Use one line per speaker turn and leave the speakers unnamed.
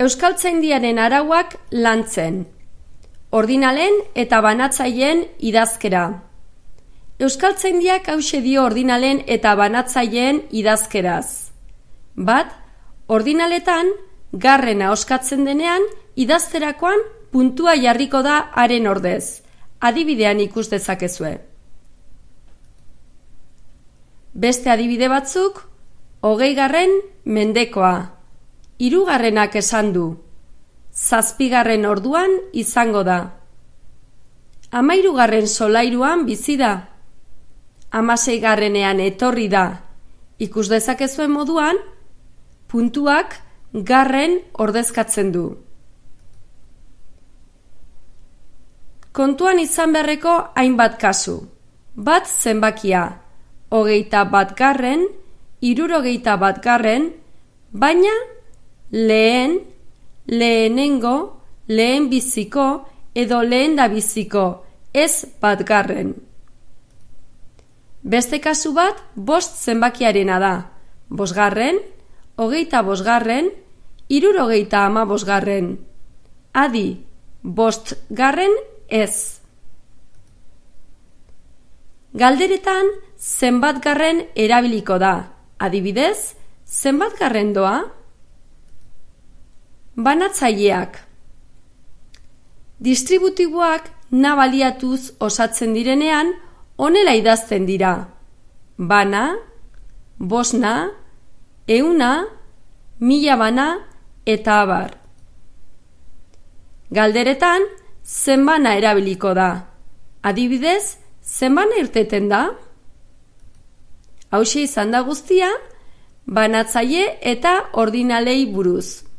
Euskaltzaindiaren arauak lantzen. Ordinalen eta banatzaileen idazkera. Euskaltzaindiak hause dio ordinalen eta banatzaileen idazkeraz. Bat, ordinaletan garrena oskatzen denean idazterakoan puntua jarriko da haren ordez. Adibidean ikus dezakezue. Beste adibide batzuk, hogei garren mendekoa hirugarrenak esan du. Zazpigarren orduan izango da. Amairugarren solairuan bizi da. Amaseigarrenean etorri da. Ikus dezakezuen moduan, puntuak garren ordezkatzen du. Kontuan izan berreko hainbat kasu. Bat zenbakia, hogeita bat garren, irurogeita bat garren, baina lehen, lehenengo, lehen biziko edo lehen da biziko, ez batgarren. Beste kasu bat bost zenbakiarena da. Bosgarren, hogeita bosgarren, irurogeita ama bosgarren. Adi, bost garren ez. Galderetan, zenbat garren erabiliko da. Adibidez, zenbat garren doa? Banatzaileak Distributiboak nabaliatuz osatzen direnean, onela idazten dira. Bana, bosna, euna, mila bana eta abar. Galderetan, zenbana erabiliko da. Adibidez, zenbana irteten da? Hauxe izan da guztia, banatzaile eta ordinalei buruz.